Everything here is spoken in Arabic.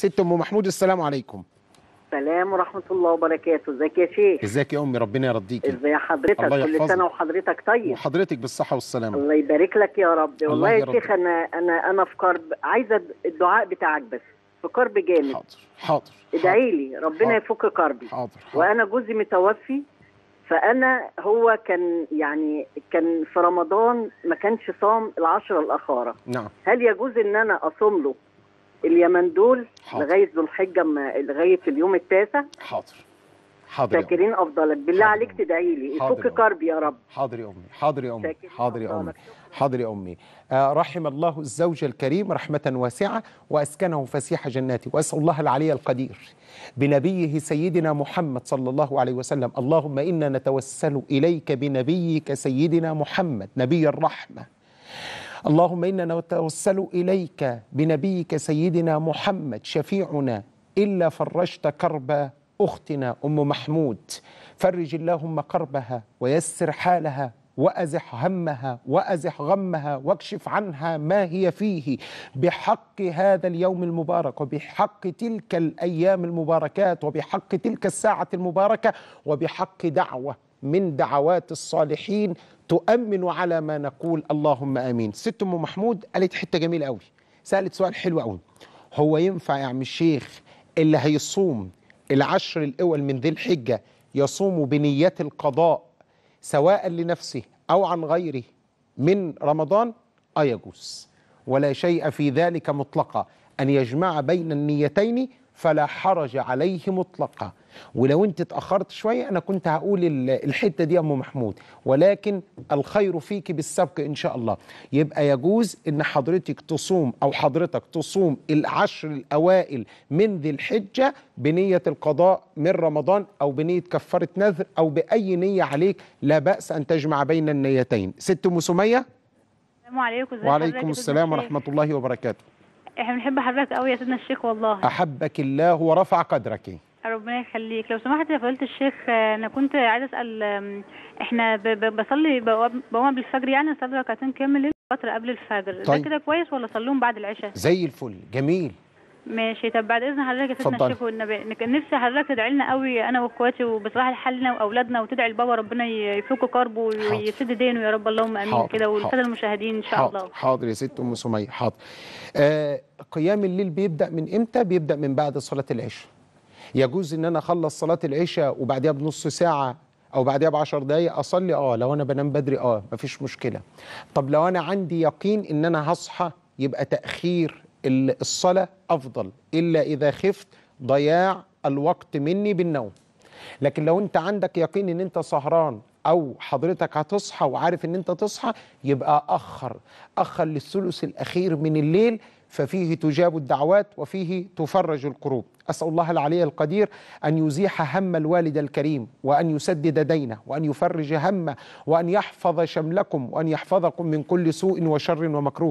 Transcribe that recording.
ست ام محمود السلام عليكم السلام ورحمة الله وبركاته، ازيك يا شيخ؟ ازيك يا أمي ربنا يرضيك ازي حضرتك؟ الله كل سنة وحضرتك طيب وحضرتك بالصحة والسلامة الله يبارك لك يا رب، والله يا شيخ أنا أنا أنا في كرب عايزة الدعاء بتاعك بس في كرب جامد حاضر حاضر ادعي لي ربنا يفك كربي حاضر. حاضر وأنا جوزي متوفي فأنا هو كان يعني كان في رمضان ما كانش صام العشرة الأخارة نعم هل يجوز إن أنا أصوم له اليمن دول لغايه ذو الحجه لغايه اليوم التاسع حاضر حاضر شاكرين افضلك بالله حاضر. عليك تدعي لي فك كربي يا رب حاضر يا امي حاضر يا امي حاضر يا امي حاضر يا امي آه، رحم الله الزوج الكريم رحمه واسعه واسكنه فسيح جناته واسال الله العلي القدير بنبيه سيدنا محمد صلى الله عليه وسلم اللهم انا نتوسل اليك بنبيك سيدنا محمد نبي الرحمه اللهم إنا نتوسل إليك بنبيك سيدنا محمد شفيعنا إلا فرجت كرب أختنا أم محمود فرج اللهم كربها ويسر حالها وأزح همها وأزح غمها واكشف عنها ما هي فيه بحق هذا اليوم المبارك وبحق تلك الأيام المباركات وبحق تلك الساعة المباركة وبحق دعوة من دعوات الصالحين تؤمن على ما نقول اللهم امين ست ام محمود قالت حته جميله قوي سالت سؤال حلو قوي هو ينفع يا عم الشيخ اللي هيصوم العشر الاول من ذي الحجه يصوم بنيه القضاء سواء لنفسه او عن غيره من رمضان اه يجوز ولا شيء في ذلك مطلقا ان يجمع بين النيتين فلا حرج عليه مطلقا ولو انت اتاخرت شويه انا كنت هقول الحته دي يا ام محمود ولكن الخير فيك بالسبق ان شاء الله يبقى يجوز ان حضرتك تصوم او حضرتك تصوم العشر الاوائل من ذي الحجه بنيه القضاء من رمضان او بنيه كفاره نذر او باي نيه عليك لا باس ان تجمع بين النيتين ست ام سميه السلام عليكم وعليكم السلام ورحمه الله وبركاته احنا بنحب حضرتك قوي يا سيدنا الشيخ والله احبك الله ورفع قدرك ربنا يخليك لو سمحت يا فضيله الشيخ انا كنت عايزه اسال احنا بصلي بقوم بالفجر يعني اصلي ركعتين كامل فتره قبل الفجر طيب. ده كده كويس ولا اصليهم بعد العشاء زي الفل جميل ماشي طب بعد اذن حضرتك يا سيدنا الشيخ والنبي نفسي حضرتك تدعي لنا قوي انا واخواتي وبصراحه لحالنا واولادنا وتدعي لبابا ربنا يفك كربه ويسد دينه يا رب اللهم امين كده والساده المشاهدين ان شاء حاضر. الله حاضر يا ست ام سميه حاضر آه قيام الليل بيبدا من امتى بيبدا من بعد صلاه العشاء يجوز ان انا اخلص صلاه العشاء وبعديها بنص ساعه او بعديها ب 10 دقايق اصلي اه لو انا بنام بدري اه مفيش مشكله طب لو انا عندي يقين ان انا هصحى يبقى تاخير الصلاة أفضل إلا إذا خفت ضياع الوقت مني بالنوم لكن لو أنت عندك يقين أن أنت سهران أو حضرتك هتصحى وعارف أن أنت تصحى يبقى أخر أخر للثلث الأخير من الليل ففيه تجاب الدعوات وفيه تفرج الكروب أسأل الله العلي القدير أن يزيح هم الوالد الكريم وأن يسدد دينه وأن يفرج همه وأن يحفظ شملكم وأن يحفظكم من كل سوء وشر ومكروه